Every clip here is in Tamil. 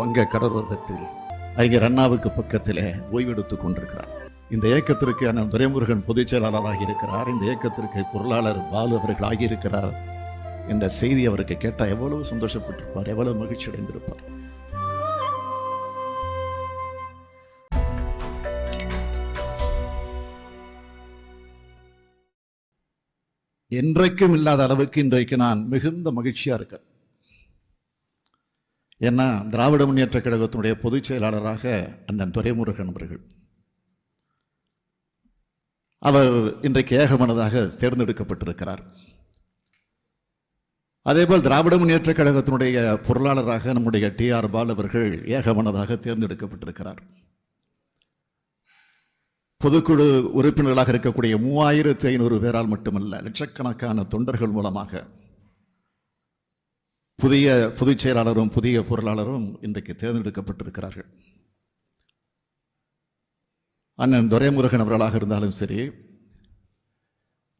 வங்க கடலோரத்தில் அறிஞர் அண்ணாவுக்கு பக்கத்தில் ஓய்வெடுத்துக் கொண்டிருக்கிறார் இந்த இயக்கத்திற்கு அண்ணன் துரைமுருகன் பொதுச் செயலாளராக இருக்கிறார் இந்த இயக்கத்திற்கு பொருளாளர் பாலு அவர்கள் ஆகியிருக்கிறார் என்ற செய்தி அவருக்கு கேட்டால் எவ்வளவு சந்தோஷப்பட்டிருப்பார் எவ்வளவு மகிழ்ச்சி அடைந்திருப்பார் என்றைக்கும் இல்லாத அளவுக்கு இன்றைக்கு நான் மிகுந்த மகிழ்ச்சியாக இருக்கேன் ஏன்னா திராவிட முன்னேற்ற கழகத்தினுடைய பொதுச் செயலாளராக அண்ணன் துரைமுருகன் அவர்கள் அவர் இன்றைக்கு ஏகமனதாக தேர்ந்தெடுக்கப்பட்டிருக்கிறார் அதேபோல் திராவிட முன்னேற்ற கழகத்தினுடைய பொருளாளராக நம்முடைய டி ஆர் பால் அவர்கள் ஏகமனதாக தேர்ந்தெடுக்கப்பட்டிருக்கிறார் பொதுக்குழு உறுப்பினர்களாக இருக்கக்கூடிய மூவாயிரத்து ஐநூறு பேரால் மட்டுமல்ல லட்சக்கணக்கான தொண்டர்கள் மூலமாக புதிய பொதுச் செயலாளரும் புதிய பொருளாளரும் இன்றைக்கு தேர்ந்தெடுக்கப்பட்டிருக்கிறார்கள் அண்ணன் துரைமுருகன் அவர்களாக இருந்தாலும் சரி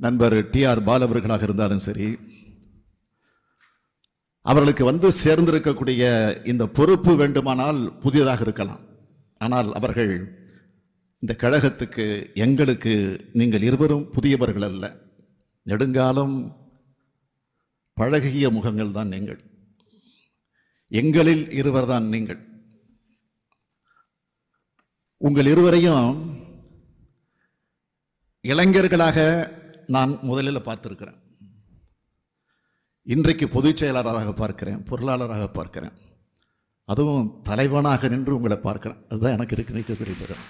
நண்பர் டி ஆர் பால் அவர்களாக இருந்தாலும் சரி அவர்களுக்கு வந்து சேர்ந்திருக்கக்கூடிய இந்த பொறுப்பு வேண்டுமானால் புதியதாக இருக்கலாம் ஆனால் அவர்கள் இந்த கழகத்துக்கு எங்களுக்கு நீங்கள் இருவரும் புதியவர்கள் அல்ல நெடுங்காலம் பழகிய முகங்கள் தான் நீங்கள் எங்களில் இருவர் தான் நீங்கள் உங்கள் இருவரையும் இளைஞர்களாக நான் முதலில் பார்த்துருக்கிறேன் இன்றைக்கு பொதுச் செயலாளராக பார்க்கிறேன் பொருளாளராக பார்க்கிறேன் அதுவும் தலைவனாக நின்று உங்களை பார்க்கிறேன் அதுதான் எனக்கு இருக்கு நிற்கக்கூடிய பெரும்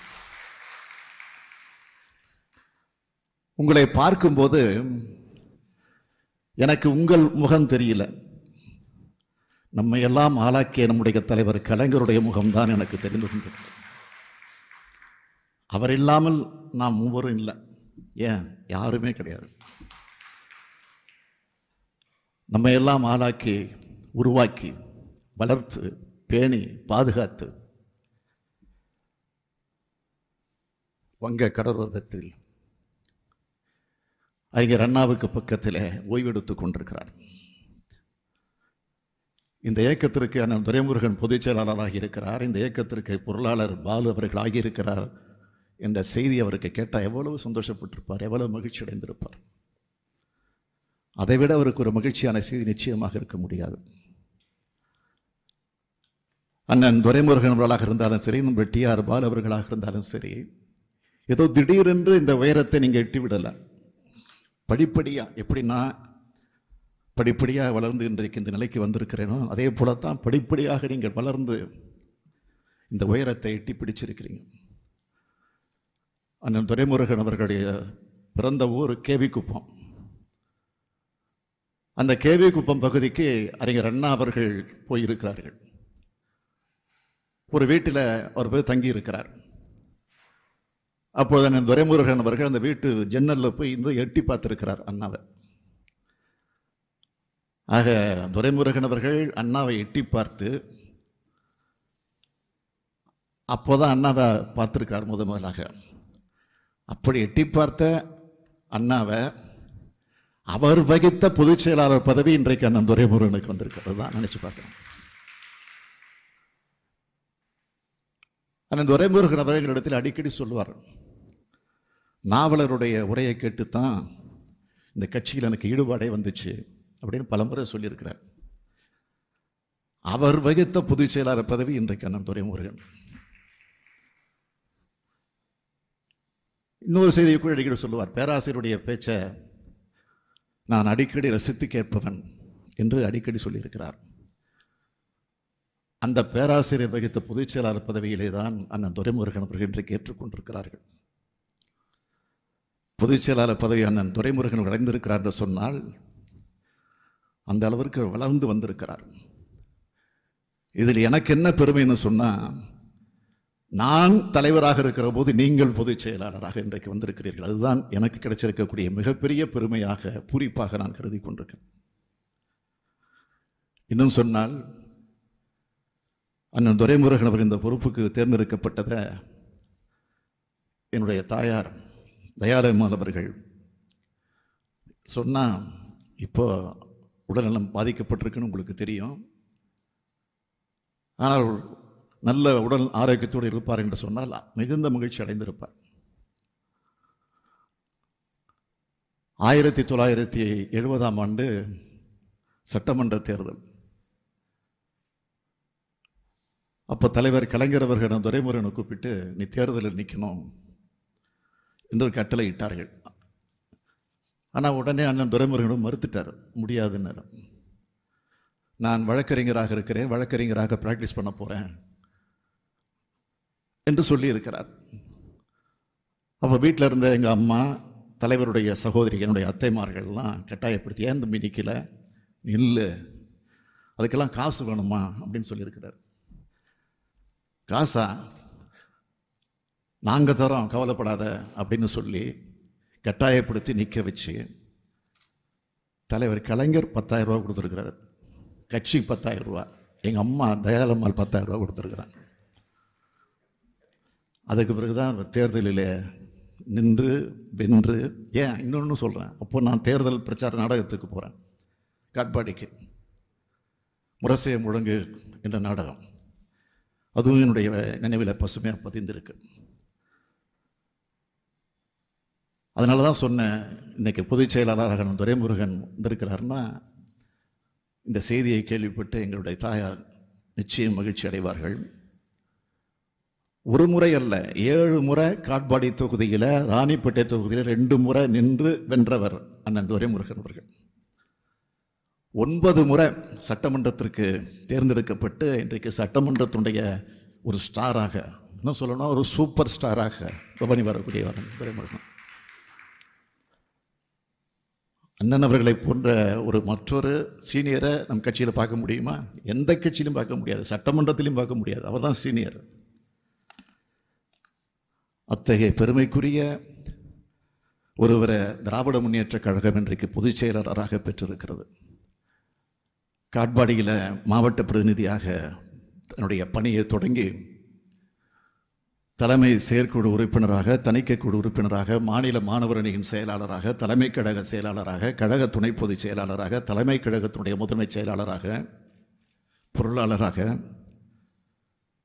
உங்களை பார்க்கும்போது எனக்கு உங்கள் முகம் தெரியல நம்மை எல்லாம் ஆளாக்கிய நம்முடைய தலைவர் கலைஞருடைய முகம்தான் எனக்கு தெரிந்து கொண்டது அவர் இல்லாமல் நாம் மூவரும் இல்லை ஏன் யாருமே கிடையாது நம்ம எல்லாம் ஆளாக்கி உருவாக்கி வளர்த்து பேணி பாதுகாத்து வங்க கடற்கரத்தில் அறிஞர் அண்ணாவுக்கு பக்கத்தில் ஓய்வெடுத்து கொண்டிருக்கிறார் இந்த இயக்கத்திற்கு அண்ணன் துரைமுருகன் பொதுச் செயலாளராக இருக்கிறார் இந்த இயக்கத்திற்கு பொருளாளர் பாலு அவர்கள் ஆகியிருக்கிறார் என்ற செய்தி அவருக்கு கேட்டால் எவ்வளவு சந்தோஷப்பட்டிருப்பார் எவ்வளவு மகிழ்ச்சி அடைந்திருப்பார் அதைவிட அவருக்கு ஒரு மகிழ்ச்சியான செய்தி நிச்சயமாக இருக்க முடியாது அண்ணன் துரைமுருகன் அவர்களாக இருந்தாலும் சரி நம் வெட்டியார் பால் அவர்களாக இருந்தாலும் சரி ஏதோ திடீரென்று இந்த உயரத்தை நீங்கள் எட்டிவிடலை படிப்படியாக எப்படின்னா படிப்படியாக வளர்ந்து இன்றைக்கு இந்த நிலைக்கு வந்திருக்கிறேனோ அதே போலத்தான் படிப்படியாக நீங்கள் வளர்ந்து இந்த உயரத்தை எட்டி பிடிச்சிருக்கிறீங்க அண்ணன் துரைமுருகன் அவர்களுடைய பிறந்த ஊர் கேவி குப்பம் அந்த கேவி குப்பம் பகுதிக்கு அறிஞர் அண்ணா அவர்கள் போயிருக்கிறார்கள் ஒரு வீட்டில் அவர் போய் தங்கி இருக்கிறார் அப்போது அண்ணன் துரைமுருகன் அவர்கள் அந்த வீட்டு ஜன்னலில் போய் இருந்து எட்டி பார்த்துருக்கிறார் அண்ணாவை ஆக துரைமுருகன் அவர்கள் அண்ணாவை எட்டி பார்த்து அப்போதான் அண்ணாவை பார்த்துருக்கார் முத முதலாக அப்படி எட்டி பார்த்த அண்ணாவை அவர் வகித்த பொதுச் செயலாளர் பதவி இன்றைக்கு அண்ணன் துரைமுருகனுக்கு வந்திருக்கிறது தான் நினச்சி பார்க்கணும் அண்ணன் துரைமுருகன் அவர்களிடத்தில் அடிக்கடி சொல்லுவார் நாவலருடைய உரையை கேட்டுத்தான் இந்த கட்சியில் எனக்கு ஈடுபாடே வந்துச்சு அப்படின்னு பலமுறை சொல்லியிருக்கிறார் அவர் வகித்த பொதுச் செயலாளர் பதவி இன்றைக்கு அண்ணன் துறைமுருகன் இன்னொரு செய்தியை கூட அடிக்கடி சொல்லுவார் பேராசிரியருடைய பேச்சை நான் அடிக்கடி ரசித்து கேட்பவன் என்று அடிக்கடி சொல்லியிருக்கிறார் அந்த பேராசிரியர் வகித்த பொதுச் செயலாளர் பதவியிலே தான் அண்ணன் துறைமுருகன் அவர்கள் இன்றைக்கு ஏற்றுக்கொண்டிருக்கிறார்கள் பொதுச் செயலாளர் பதவி அண்ணன் துரைமுருகன் அடைந்திருக்கிறார் என்று சொன்னால் அந்த அளவிற்கு வளர்ந்து வந்திருக்கிறார் இதில் எனக்கு என்ன பெருமைன்னு சொன்னால் நான் தலைவராக இருக்கிற போது நீங்கள் பொதுச் செயலாளராக இன்றைக்கு வந்திருக்கிறீர்கள் அதுதான் எனக்கு கிடைச்சிருக்கக்கூடிய மிகப்பெரிய பெருமையாக பூரிப்பாக நான் கருதி கொண்டிருக்கேன் இன்னும் சொன்னால் அண்ணன் துரைமுருகன் அவர் இந்த பொறுப்புக்கு தேர்ந்தெடுக்கப்பட்டதை என்னுடைய தாயார் தயாலம்மாள் அவர்கள் சொன்னால் இப்போ உடல்நலம் பாதிக்கப்பட்டிருக்குன்னு உங்களுக்கு தெரியும் ஆனால் நல்ல உடல் ஆரோக்கியத்தோடு இருப்பார் என்று சொன்னால் மிகுந்த மகிழ்ச்சி அடைந்திருப்பார் ஆயிரத்தி தொள்ளாயிரத்தி எழுபதாம் ஆண்டு சட்டமன்ற தேர்தல் அப்போ தலைவர் கலைஞர் அவர்களிடம் துரைமுருகனை கூப்பிட்டு நீ தேர்தலில் நிற்கணும் என்று கட்டளை இட்டார்கள் ஆனால் உடனே அண்ணன் துரைமுருகனும் மறுத்துட்டார் முடியாதுன்னு நான் வழக்கறிஞராக இருக்கிறேன் வழக்கறிஞராக ப்ராக்டிஸ் பண்ண போகிறேன் என்று சொல்லியிருக்கிறார் அப்போ வீட்டில் இருந்த எங்கள் அம்மா தலைவருடைய சகோதரி என்னுடைய அத்தைமார்கள்லாம் கட்டாயப்படுத்தி ஏன் தம்பி நிற்கல நில்லு அதுக்கெல்லாம் காசு வேணுமா அப்படின்னு சொல்லியிருக்கிறார் காசா நாங்கள் தரோம் கவலைப்படாத அப்படின்னு சொல்லி கட்டாயப்படுத்தி நிற்க வச்சு தலைவர் கலைஞர் பத்தாயிரம் ரூபா கொடுத்துருக்கிறார் கட்சி பத்தாயிரம் ரூபா எங்கள் அம்மா தயாலம்மாள் பத்தாயிரம் ரூபா கொடுத்துருக்குறாங்க அதுக்கு பிறகு தான் தேர்தலில் நின்று வென்று ஏன் இன்னொன்று சொல்கிறேன் அப்போது நான் தேர்தல் பிரச்சார நாடகத்துக்கு போகிறேன் காட்பாடிக்கு முரசே முழங்கு என்ற நாடகம் அதுவும் என்னுடைய நினைவில் பசுமையாக பதிந்திருக்கு அதனால தான் சொன்னேன் இன்றைக்கி பொதுச் செயலாளராக துரைமுருகன் வந்திருக்கிறாருன்னா இந்த செய்தியை கேள்விப்பட்டு எங்களுடைய தாயார் நிச்சயம் மகிழ்ச்சி அடைவார்கள் ஒரு முறை அல்ல ஏழு முறை காட்பாடி தொகுதியில் ராணிப்பேட்டை தொகுதியில் ரெண்டு முறை நின்று வென்றவர் அண்ணன் துரைமுருகன் அவர்கள் ஒன்பது முறை சட்டமன்றத்திற்கு தேர்ந்தெடுக்கப்பட்டு இன்றைக்கு சட்டமன்றத்துடைய ஒரு ஸ்டாராக இன்னும் சொல்லணும் ஒரு சூப்பர் ஸ்டாராக பணி வரக்கூடியவர் துரைமுருகன் அண்ணன் அவர்களை போன்ற ஒரு மற்றொரு சீனியரை நம் கட்சியில் பார்க்க முடியுமா எந்த கட்சியிலும் பார்க்க முடியாது சட்டமன்றத்திலையும் பார்க்க முடியாது அவர் தான் சீனியர் அத்தகைய பெருமைக்குரிய ஒருவரை திராவிட முன்னேற்ற கழகம் இன்றைக்கு பொதுச் செயலாளராக பெற்றிருக்கிறது காட்பாடியில் மாவட்ட பிரதிநிதியாக தன்னுடைய பணியை தொடங்கி தலைமை செயற்குழு உறுப்பினராக தணிக்கைக்குழு உறுப்பினராக மாநில மாணவர் அணியின் செயலாளராக தலைமை கழக செயலாளராக கழக துணை பொதுச் செயலாளராக தலைமை கழகத்தினுடைய முதன்மை செயலாளராக பொருளாளராக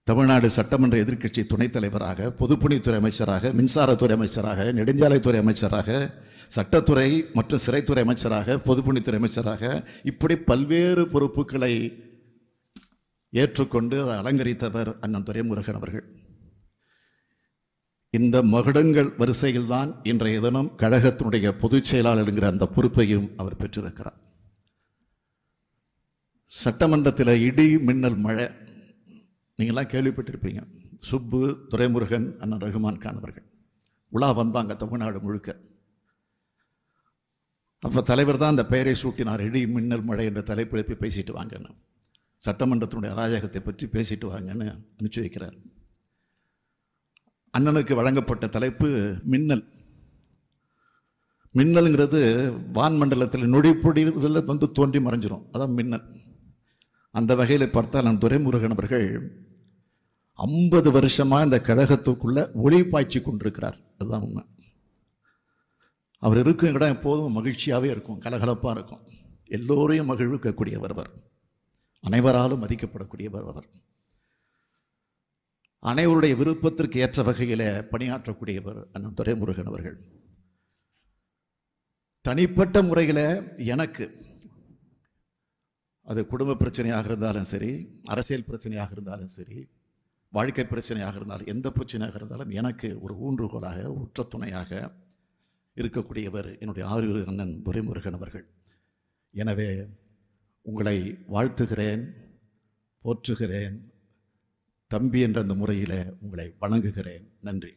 தமிழ்நாடு சட்டமன்ற எதிர்க்கட்சி துணைத் தலைவராக பொதுப்பணித்துறை அமைச்சராக மின்சாரத்துறை அமைச்சராக நெடுஞ்சாலைத்துறை அமைச்சராக சட்டத்துறை மற்றும் சிறைத்துறை அமைச்சராக பொதுப்பணித்துறை அமைச்சராக இப்படி பல்வேறு பொறுப்புகளை ஏற்றுக்கொண்டு அலங்கரித்தவர் அண்ணன் துரைமுருகன் அவர்கள் இந்த மகுடங்கள் வரிசையில் தான் இன்றைய தினம் கழகத்தினுடைய பொதுச் செயலாளர் என்கிற அந்த பொறுப்பையும் அவர் பெற்றிருக்கிறார் சட்டமன்றத்தில் இடி மின்னல் மழை நீங்களாம் கேள்விப்பட்டிருப்பீங்க சுப்பு துரைமுருகன் அண்ணன் ரகுமான் கானவர்கள் உலா வந்தாங்க தமிழ்நாடு முழுக்க அப்போ தலைவர் தான் அந்த பெயரை சூட்டினார் இடி மின்னல் மழை என்ற தலைப்பெழுப்பி பேசிட்டு வாங்கன்னு சட்டமன்றத்தினுடைய அராஜகத்தை பற்றி பேசிட்டு வாங்கன்னு அனுப்பிச்சு வைக்கிறார் அண்ணனுக்கு வழங்கப்பட்ட தலைப்பு மின்னல் மின்னலுங்கிறது வான்மண்டலத்தில் நொடிப்பொடியில் வந்து தோன்றி மறைஞ்சிரும் அதான் மின்னல் அந்த வகையில் பார்த்தால் நம் துரைமுருகன் அவர்கள் ஐம்பது வருஷமாக இந்த கழகத்துக்குள்ளே ஒளி பாய்ச்சி கொண்டிருக்கிறார் அதுதான் உண்மை அவர் இருக்கும் இடம் எப்போதும் மகிழ்ச்சியாகவே இருக்கும் கலகலப்பாக இருக்கும் எல்லோரையும் மகிழ்விக்கக்கூடியவர் அவர் அனைவராலும் மதிக்கப்படக்கூடியவர் அவர் அனைவருடைய விருப்பத்திற்கு ஏற்ற வகையில் பணியாற்றக்கூடியவர் அண்ணன் துரைமுருகன் அவர்கள் தனிப்பட்ட முறையில் எனக்கு அது குடும்ப பிரச்சனையாக இருந்தாலும் சரி அரசியல் பிரச்சனையாக இருந்தாலும் சரி வாழ்க்கை பிரச்சனையாக இருந்தாலும் எந்த பிரச்சனையாக இருந்தாலும் எனக்கு ஒரு ஊன்றுகோலாக உற்ற துணையாக இருக்கக்கூடியவர் என்னுடைய ஆறு அண்ணன் துரைமுருகன் அவர்கள் எனவே உங்களை வாழ்த்துகிறேன் போற்றுகிறேன் தம்பி என்ற அந்த முறையில் உங்களை வணங்குகிறேன் நன்றி